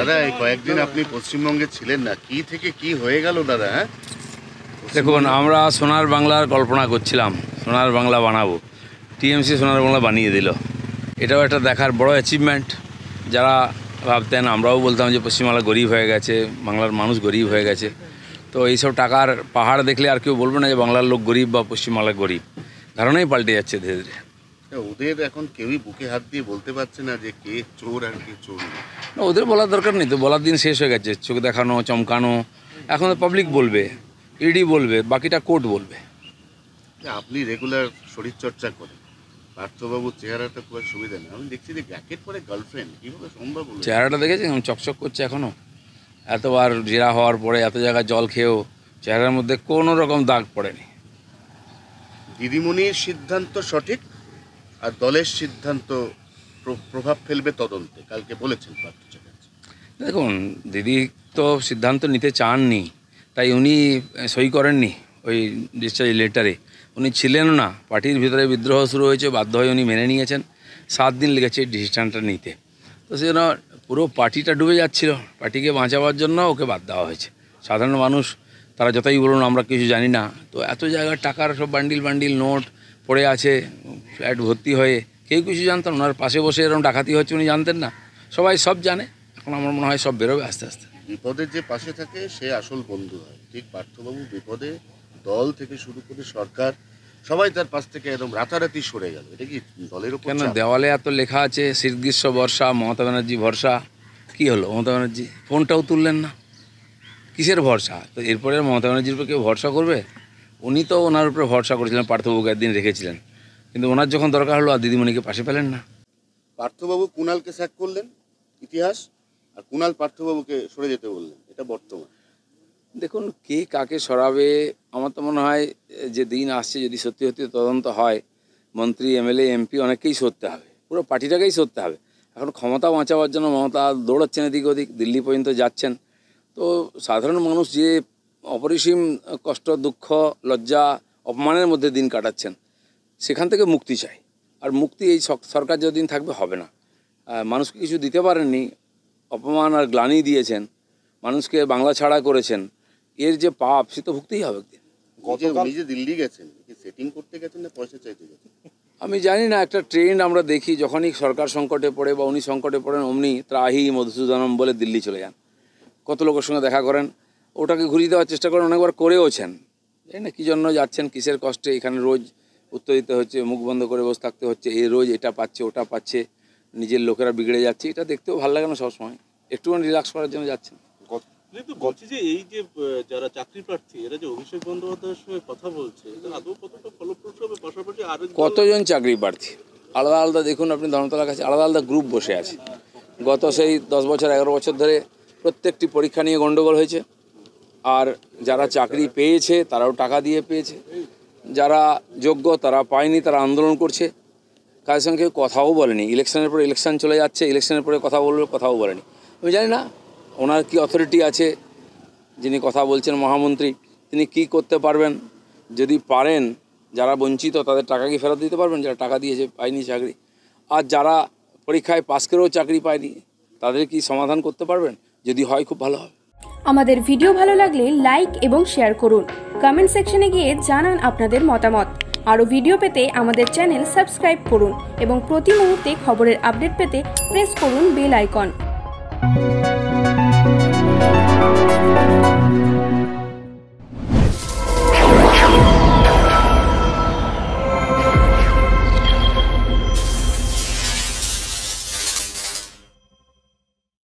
দাদা কয়েকদিন আপনি পশ্চিমবঙ্গে ছিলেন না কি থেকে কি হয়ে গেল দাদা হ্যাঁ দেখুন আমরা সোনার বাংলার কল্পনা করছিলাম সোনার বাংলা বানাবো টিএমসি সোনার বাংলা বানিয়ে দিল এটাও একটা দেখার বড় অ্যাচিভমেন্ট যারা ভাবতেন আমরাও বলতাম যে পশ্চিমবাংলা গরিব হয়ে গেছে বাংলার মানুষ গরিব হয়ে গেছে তো এইসব টাকার পাহাড় দেখলে আর কেউ বলবে না যে বাংলার লোক গরিব বা পশ্চিমবাংলা গরিব ধারণাই পাল্টে যাচ্ছে ধীরে ধীরে ওদের এখন কেউই বুকে হাত দিয়ে বলতে পারছে না যে কে চোর আর কে চোর না ওদের বলার দরকার নেই তো বলার দিন শেষ হয়ে গেছে চোখে দেখানো চমকানো এখন তো পাবলিক বলবে ইডি বলবে বাকিটা কোর্ট বলবে আপনি রেগুলার শরীরচর্চা করেন চেহারাটা খুব সুবিধা আমি দেখছি যে পরে গার্লফ্রেন্ড কীভাবে চেহারাটা দেখেছি চকচক করছে এখনও এতবার জেরা হওয়ার পরে এত জায়গায় জল খেয়েও চেহারার মধ্যে কোনো রকম দাগ পড়েনি দিদিমণির সিদ্ধান্ত সঠিক আর দলের সিদ্ধান্ত প্রভাব ফেলবে তদন্তে কালকে বলেছেন পার্থ চ্যাটার্জি দেখুন দিদি তো সিদ্ধান্ত নিতে চাননি তাই উনি সই করেননি ওই ডিসচার্জ লেটারে উনি ছিলেন না পার্টির ভিতরে বিদ্রোহ শুরু হয়েছে বাধ্য হয়ে উনি মেনে নিয়েছেন সাত দিন লেগেছে ডিসিশানটা নিতে তো সেজন্য পুরো পার্টিটা ডুবে যাচ্ছিল পার্টিকে বাঁচাবার জন্য ওকে বাদ দেওয়া হয়েছে সাধারণ মানুষ তারা যতই বলুন আমরা কিছু জানি না তো এত জায়গার টাকার সব বান্ডিল বান্ডিল নোট পড়ে আছে ফ্ল্যাট ভর্তি হয়ে কেউ কিছু জানতো না ওনার পাশে বসে এরকম ডাকাতি হচ্ছে উনি জানতেন না সবাই সব জানে এখন আমার মনে হয় সব বেরোবে আস্তে আস্তে বিপদের যে পাশে থাকে সে আসল বন্ধু হয় ঠিক পার্থবাবু বিপদে দল থেকে শুরু করে সরকার সবাই তার পাশ থেকে একদম রাতারাতি সরে গেল এটা কি দলের উপর কেন দেওয়ালে এত লেখা আছে শীত গ্রীষ্ম বর্ষা মমতা ব্যানার্জি ভরসা কি হলো মমতা ব্যানার্জি ফোনটাও তুললেন না কিসের ভরসা তো এরপরে মমতা ব্যানার্জির উপর কেউ ভরসা করবে উনি তো ওনার উপরে ভরসা করেছিলেন পার্থবাবুকে একদিন রেখেছিলেন কিন্তু ওনার যখন দরকার হলো আর দিদিমণিকে পাশে পেলেন না পার্থবাবু কুণালকে স্যাক করলেন ইতিহাস আর কুনাল পার্থবাবুকে সরে যেতে বললেন এটা বর্তমান দেখুন কে কাকে সরাবে আমার তো মনে হয় যে দিন আসছে যদি সত্যি সত্যি তদন্ত হয় মন্ত্রী এমএলএ এমপি অনেককেই সরতে হবে পুরো পার্টিটাকেই সরতে হবে এখন ক্ষমতা বাঁচাবার জন্য মমতা দৌড়াচ্ছেন এদিক ওদিক দিল্লি পর্যন্ত যাচ্ছেন তো সাধারণ মানুষ যে অপরিসীম কষ্ট দুঃখ লজ্জা অপমানের মধ্যে দিন কাটাচ্ছেন সেখান থেকে মুক্তি চাই আর মুক্তি এই সরকার যতদিন থাকবে হবে না মানুষকে কিছু দিতে পারেননি অপমান আর গ্লানি দিয়েছেন মানুষকে বাংলা ছাড়া করেছেন এর যে পাপ সে তো ভুগতেই হবে আমি জানি না একটা ট্রেন্ড আমরা দেখি যখনই সরকার সংকটে পড়ে বা উনি সংকটে পড়েন অমনি ত্রাহি মধুসূদনম বলে দিল্লি চলে যান কত লোকের সঙ্গে দেখা করেন ওটাকে ঘুরিয়ে দেওয়ার চেষ্টা করেন অনেকবার করেওছেন জানি না কী জন্য যাচ্ছেন কিসের কষ্টে এখানে রোজ উত্তর দিতে হচ্ছে মুখ বন্ধ করে বসে থাকতে হচ্ছে এ রোজ এটা পাচ্ছে ওটা পাচ্ছে নিজের লোকেরা বিগড়ে যাচ্ছে এটা দেখতেও ভালো লাগে না সবসময় একটুখানি রিল্যাক্স করার জন্য যাচ্ছেন এই যে যারা চাকরি যে সঙ্গে কথা বলছে কতজন চাকরি প্রার্থী আলাদা আলাদা দেখুন আপনি ধর্মতলার কাছে আলাদা আলাদা গ্রুপ বসে আছে গত সেই দশ বছর এগারো বছর ধরে প্রত্যেকটি পরীক্ষা নিয়ে গণ্ডগোল হয়েছে আর যারা চাকরি পেয়েছে তারাও টাকা দিয়ে পেয়েছে যারা যোগ্য তারা পায়নি তারা আন্দোলন করছে কাজের সঙ্গে কথাও বলেনি ইলেকশনের পরে ইলেকশন চলে যাচ্ছে ইলেকশনের পরে কথা বলবে কথাও বলেনি আমি জানি না ওনার কি অথরিটি আছে যিনি কথা বলছেন মহামন্ত্রী তিনি কি করতে পারবেন যদি পারেন যারা বঞ্চিত তাদের টাকা কি ফেরত দিতে পারবেন যারা টাকা দিয়েছে পায়নি চাকরি আর যারা পরীক্ষায় পাস করেও চাকরি পায়নি তাদের কি সমাধান করতে পারবেন যদি হয় খুব ভালো হবে আমাদের ভিডিও ভালো লাগলে লাইক এবং শেয়ার করুন কমেন্ট সেকশনে গিয়ে জানান আপনাদের মতামত আরও ভিডিও পেতে আমাদের চ্যানেল সাবস্ক্রাইব করুন এবং প্রতি মুহূর্তে খবরের আপডেট পেতে প্রেস করুন বেল আইকন